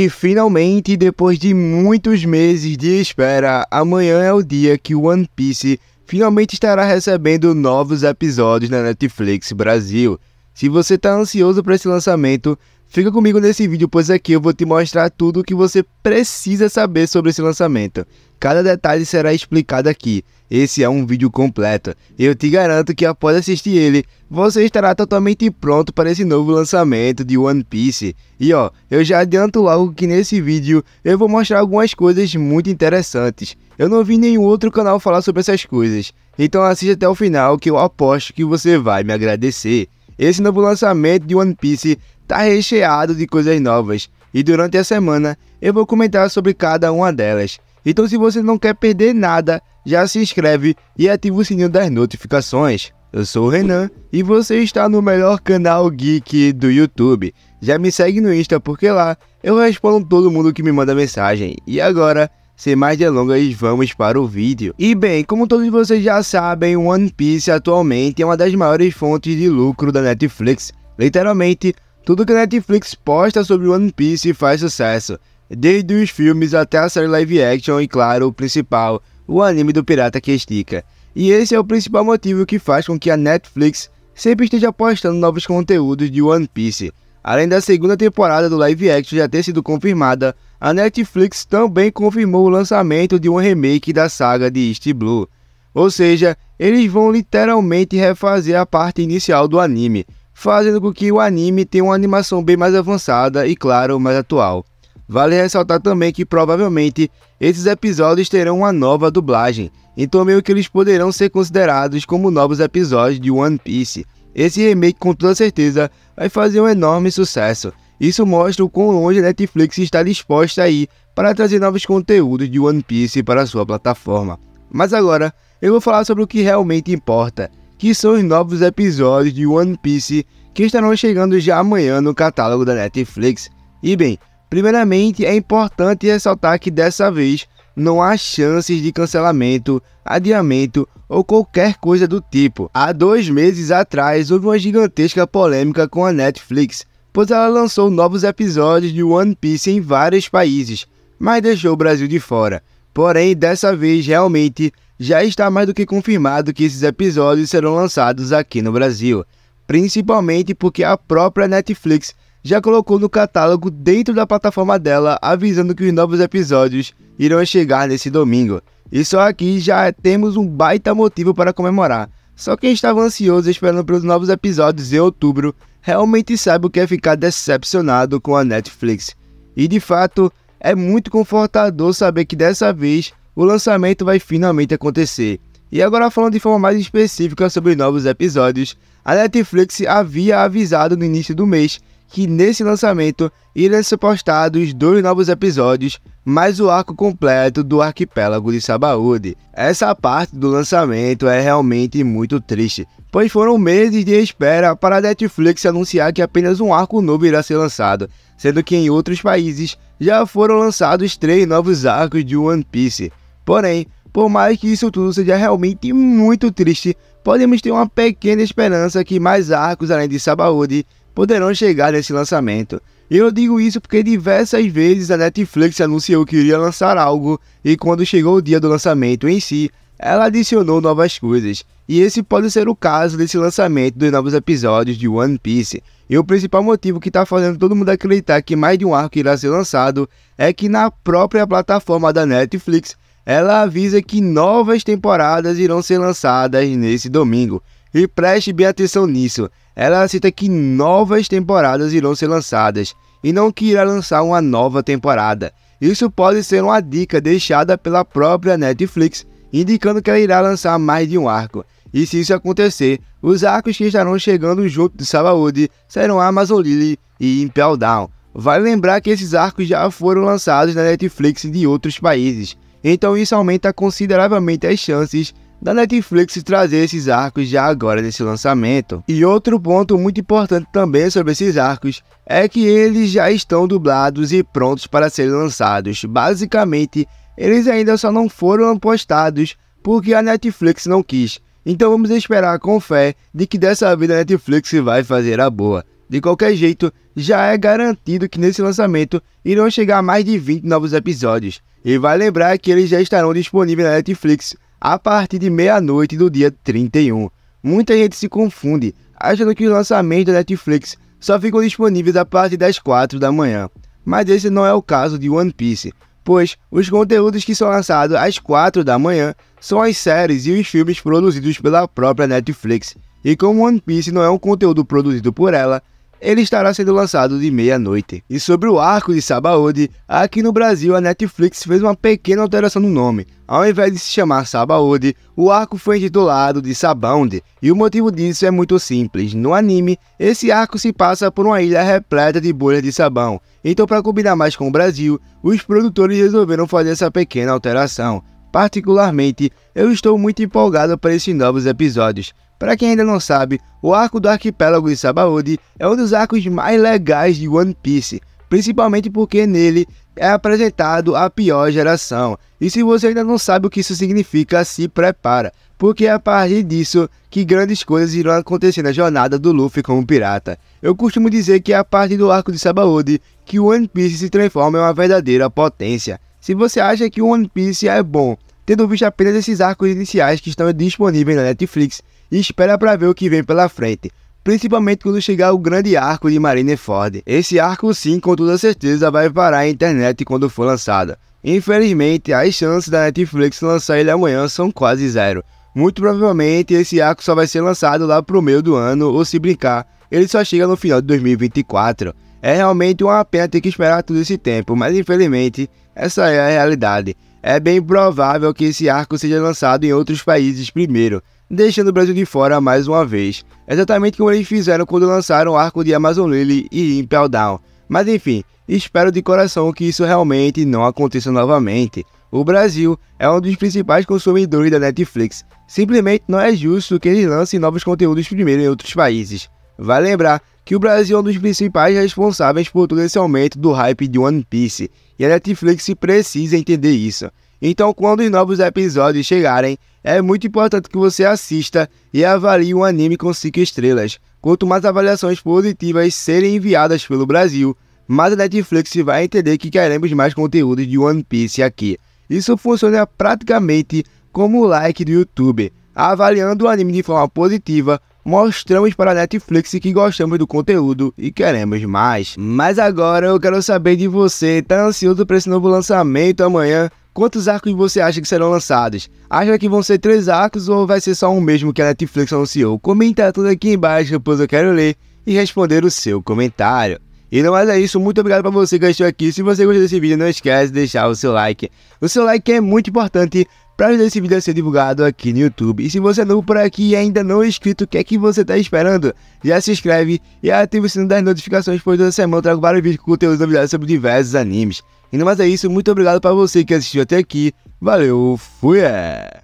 E finalmente, depois de muitos meses de espera, amanhã é o dia que One Piece finalmente estará recebendo novos episódios na Netflix Brasil. Se você está ansioso para esse lançamento, Fica comigo nesse vídeo, pois aqui eu vou te mostrar tudo o que você precisa saber sobre esse lançamento. Cada detalhe será explicado aqui. Esse é um vídeo completo. Eu te garanto que após assistir ele, você estará totalmente pronto para esse novo lançamento de One Piece. E ó, eu já adianto logo que nesse vídeo eu vou mostrar algumas coisas muito interessantes. Eu não vi nenhum outro canal falar sobre essas coisas. Então assista até o final que eu aposto que você vai me agradecer. Esse novo lançamento de One Piece tá recheado de coisas novas e durante a semana eu vou comentar sobre cada uma delas. Então, se você não quer perder nada, já se inscreve e ativa o sininho das notificações. Eu sou o Renan e você está no melhor canal geek do YouTube. Já me segue no Insta porque lá eu respondo todo mundo que me manda mensagem. E agora, sem mais delongas, vamos para o vídeo. E bem, como todos vocês já sabem, One Piece atualmente é uma das maiores fontes de lucro da Netflix. Literalmente, tudo que a Netflix posta sobre One Piece faz sucesso, desde os filmes até a série live action e, claro, o principal, o anime do pirata que estica. E esse é o principal motivo que faz com que a Netflix sempre esteja postando novos conteúdos de One Piece. Além da segunda temporada do live action já ter sido confirmada, a Netflix também confirmou o lançamento de um remake da saga de East Blue. Ou seja, eles vão literalmente refazer a parte inicial do anime, fazendo com que o anime tenha uma animação bem mais avançada e, claro, mais atual. Vale ressaltar também que provavelmente esses episódios terão uma nova dublagem, então meio que eles poderão ser considerados como novos episódios de One Piece. Esse remake com toda certeza vai fazer um enorme sucesso. Isso mostra o quão longe a Netflix está disposta a ir para trazer novos conteúdos de One Piece para sua plataforma. Mas agora eu vou falar sobre o que realmente importa, que são os novos episódios de One Piece que estarão chegando já amanhã no catálogo da Netflix. E bem, primeiramente é importante ressaltar que dessa vez não há chances de cancelamento, adiamento ou qualquer coisa do tipo. Há dois meses atrás houve uma gigantesca polêmica com a Netflix, pois ela lançou novos episódios de One Piece em vários países, mas deixou o Brasil de fora. Porém, dessa vez realmente já está mais do que confirmado que esses episódios serão lançados aqui no Brasil, principalmente porque a própria Netflix já colocou no catálogo dentro da plataforma dela, avisando que os novos episódios irão chegar nesse domingo. E só aqui já temos um baita motivo para comemorar. Só quem estava ansioso esperando pelos novos episódios em outubro realmente sabe o que é ficar decepcionado com a Netflix. E de fato, é muito confortador saber que dessa vez o lançamento vai finalmente acontecer. E agora falando de forma mais específica sobre novos episódios, a Netflix havia avisado no início do mês que nesse lançamento iriam ser postados dois novos episódios, mais o arco completo do arquipélago de Sabaúde. Essa parte do lançamento é realmente muito triste, pois foram meses de espera para a Netflix anunciar que apenas um arco novo irá ser lançado, sendo que em outros países já foram lançados três novos arcos de One Piece. Porém, por mais que isso tudo seja realmente muito triste, podemos ter uma pequena esperança que mais arcos além de Sabaody poderão chegar nesse lançamento. E eu digo isso porque diversas vezes a Netflix anunciou que iria lançar algo e quando chegou o dia do lançamento em si, ela adicionou novas coisas. E esse pode ser o caso desse lançamento dos novos episódios de One Piece. E o principal motivo que está fazendo todo mundo acreditar que mais de um arco irá ser lançado é que na própria plataforma da Netflix ela avisa que novas temporadas irão ser lançadas nesse domingo. E preste bem atenção nisso. Ela cita que novas temporadas irão ser lançadas e não que irá lançar uma nova temporada. Isso pode ser uma dica deixada pela própria Netflix, indicando que ela irá lançar mais de um arco. E se isso acontecer, os arcos que estarão chegando junto de Sabaody serão Amazon Lily e Impel Down. Vale lembrar que esses arcos já foram lançados na Netflix de outros países. Então isso aumenta consideravelmente as chances da Netflix trazer esses arcos já agora nesse lançamento. E outro ponto muito importante também sobre esses arcos é que eles já estão dublados e prontos para serem lançados. Basicamente, eles ainda só não foram postados porque a Netflix não quis. Então vamos esperar com fé de que dessa vez a Netflix vai fazer a boa. De qualquer jeito, já é garantido que nesse lançamento irão chegar mais de 20 novos episódios. E vai lembrar que eles já estarão disponíveis na Netflix a partir de meia-noite do dia 31. Muita gente se confunde, achando que os lançamentos da Netflix só ficam disponíveis a partir das 4 da manhã. Mas esse não é o caso de One Piece, pois os conteúdos que são lançados às 4 da manhã são as séries e os filmes produzidos pela própria Netflix. E como One Piece não é um conteúdo produzido por ela, ele estará sendo lançado de meia-noite. E sobre o arco de Sabaody, aqui no Brasil a Netflix fez uma pequena alteração no nome. Ao invés de se chamar Sabaody, o arco foi intitulado de Sabound, e o motivo disso é muito simples. No anime, esse arco se passa por uma ilha repleta de bolhas de sabão. Então, para combinar mais com o Brasil, os produtores resolveram fazer essa pequena alteração. Particularmente, eu estou muito empolgado para esses novos episódios, para quem ainda não sabe, o arco do arquipélago de Sabaody é um dos arcos mais legais de One Piece, principalmente porque nele é apresentado a pior geração. E se você ainda não sabe o que isso significa, se prepara, porque é a partir disso que grandes coisas irão acontecer na jornada do Luffy como pirata. Eu costumo dizer que é a partir do arco de Sabaody que One Piece se transforma em uma verdadeira potência. Se você acha que One Piece é bom, tendo visto apenas esses arcos iniciais que estão disponíveis na Netflix, e espera para ver o que vem pela frente, principalmente quando chegar o grande arco de Marineford. Esse arco sim, com toda certeza, vai parar a internet quando for lançada. Infelizmente, as chances da Netflix lançar ele amanhã são quase zero. Muito provavelmente esse arco só vai ser lançado lá pro meio do ano, ou se brincar, ele só chega no final de 2024. É realmente uma pena ter que esperar todo esse tempo, mas infelizmente essa é a realidade. É bem provável que esse arco seja lançado em outros países primeiro, deixando o Brasil de fora mais uma vez, exatamente como eles fizeram quando lançaram o arco de Amazon Lily e Impel Down. Mas enfim, espero de coração que isso realmente não aconteça novamente. O Brasil é um dos principais consumidores da Netflix. Simplesmente não é justo que eles lancem novos conteúdos primeiro em outros países. Vai lembrar que o Brasil é um dos principais responsáveis por todo esse aumento do hype de One Piece, e a Netflix precisa entender isso. Então, quando os novos episódios chegarem, é muito importante que você assista e avalie um anime com 5 estrelas. Quanto mais avaliações positivas serem enviadas pelo Brasil, mais a Netflix vai entender que queremos mais conteúdo de One Piece aqui. Isso funciona praticamente como o like do YouTube. Avaliando o anime de forma positiva, mostramos para a Netflix que gostamos do conteúdo e queremos mais. Mas agora eu quero saber de você, tá ansioso para esse novo lançamento amanhã? Quantos arcos você acha que serão lançados? Acha que vão ser três arcos ou vai ser só um mesmo que a Netflix anunciou? Comenta tudo aqui embaixo, pois eu quero ler e responder o seu comentário. E não mais é isso, muito obrigado para você que assistiu aqui. Se você gostou desse vídeo, não esquece de deixar o seu like. O seu like é muito importante para ajudar esse vídeo a ser divulgado aqui no YouTube. E se você é novo por aqui e ainda não é inscrito, o que é que você está esperando? Já se inscreve e ativa o sino das notificações, pois toda semana eu trago vários vídeos com conteúdos novidades sobre diversos animes. E não mais é isso, muito obrigado para você que assistiu até aqui. Valeu, fui! É.